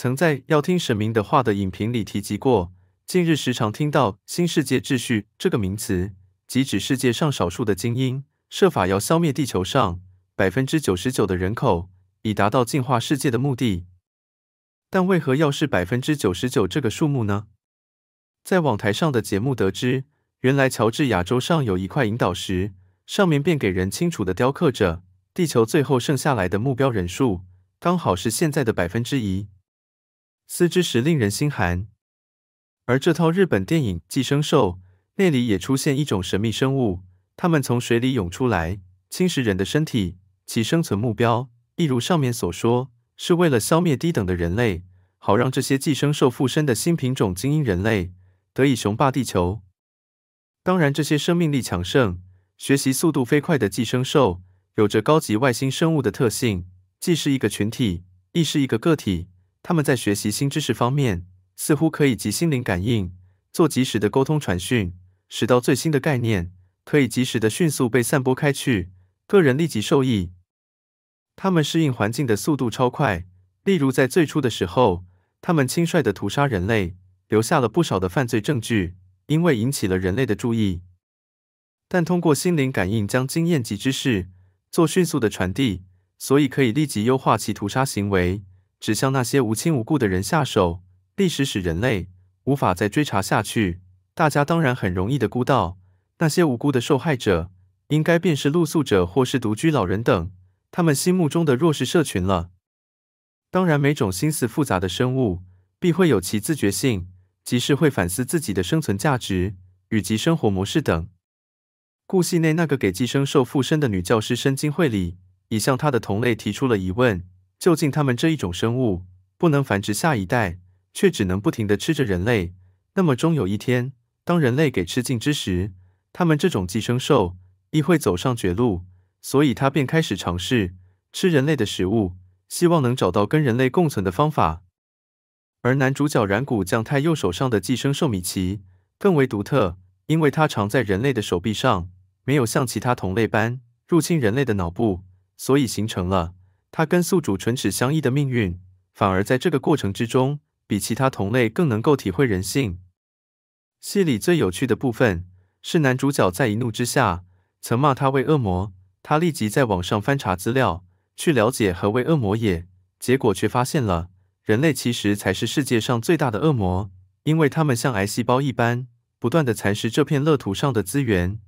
曾在要听神明的话的影评里提及过，近日时常听到“新世界秩序”这个名词，即指世界上少数的精英设法要消灭地球上百分之九十九的人口，以达到净化世界的目的。但为何要是百分之九十九这个数目呢？在网台上的节目得知，原来乔治亚洲上有一块引导石，上面便给人清楚的雕刻着地球最后剩下来的目标人数，刚好是现在的百分之一。思之时令人心寒，而这套日本电影《寄生兽》那里也出现一种神秘生物，它们从水里涌出来，侵蚀人的身体。其生存目标，一如上面所说，是为了消灭低等的人类，好让这些寄生兽附身的新品种精英人类得以雄霸地球。当然，这些生命力强盛、学习速度飞快的寄生兽，有着高级外星生物的特性，既是一个群体，亦是一个个体。他们在学习新知识方面似乎可以及心灵感应做及时的沟通传讯，使到最新的概念可以及时的迅速被散播开去，个人立即受益。他们适应环境的速度超快，例如在最初的时候，他们轻率的屠杀人类，留下了不少的犯罪证据，因为引起了人类的注意。但通过心灵感应将经验及知识做迅速的传递，所以可以立即优化其屠杀行为。只向那些无亲无故的人下手，历史使人类无法再追查下去。大家当然很容易的估到，那些无辜的受害者应该便是露宿者或是独居老人等，他们心目中的弱势社群了。当然，每种心思复杂的生物必会有其自觉性，即是会反思自己的生存价值以及生活模式等。故戏内那个给寄生兽附身的女教师深京惠里，已向她的同类提出了疑问。究竟他们这一种生物不能繁殖下一代，却只能不停的吃着人类，那么终有一天，当人类给吃尽之时，他们这种寄生兽亦会走上绝路。所以，它便开始尝试吃人类的食物，希望能找到跟人类共存的方法。而男主角染骨将太右手上的寄生兽米奇更为独特，因为它长在人类的手臂上，没有像其他同类般入侵人类的脑部，所以形成了。他跟宿主唇齿相依的命运，反而在这个过程之中，比其他同类更能够体会人性。戏里最有趣的部分是男主角在一怒之下曾骂他为恶魔，他立即在网上翻查资料去了解何为恶魔也，结果却发现了人类其实才是世界上最大的恶魔，因为他们像癌细胞一般不断的蚕食这片乐土上的资源。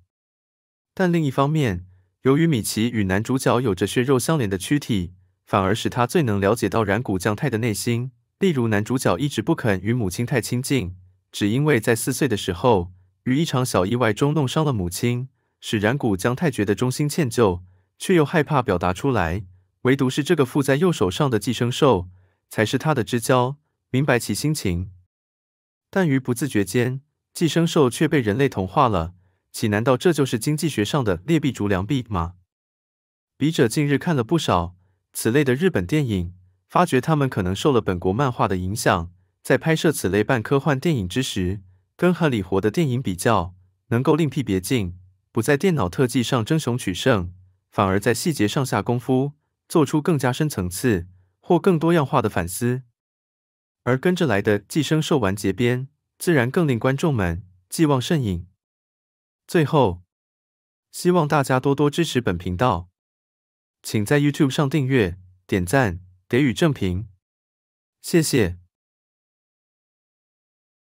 但另一方面，由于米奇与男主角有着血肉相连的躯体，反而使他最能了解到染骨将太的内心。例如，男主角一直不肯与母亲太亲近，只因为在四岁的时候，于一场小意外中弄伤了母亲，使染骨将太觉得忠心歉疚，却又害怕表达出来。唯独是这个附在右手上的寄生兽，才是他的知交，明白其心情。但于不自觉间，寄生兽却被人类同化了。岂难道这就是经济学上的劣币逐良币吗？笔者近日看了不少此类的日本电影，发觉他们可能受了本国漫画的影响，在拍摄此类半科幻电影之时，跟合理活的电影比较，能够另辟别径，不在电脑特技上争雄取胜，反而在细节上下功夫，做出更加深层次或更多样化的反思。而跟着来的寄生兽完结篇，自然更令观众们寄望甚影。最后，希望大家多多支持本频道，请在 YouTube 上订阅、点赞、给予正评，谢谢。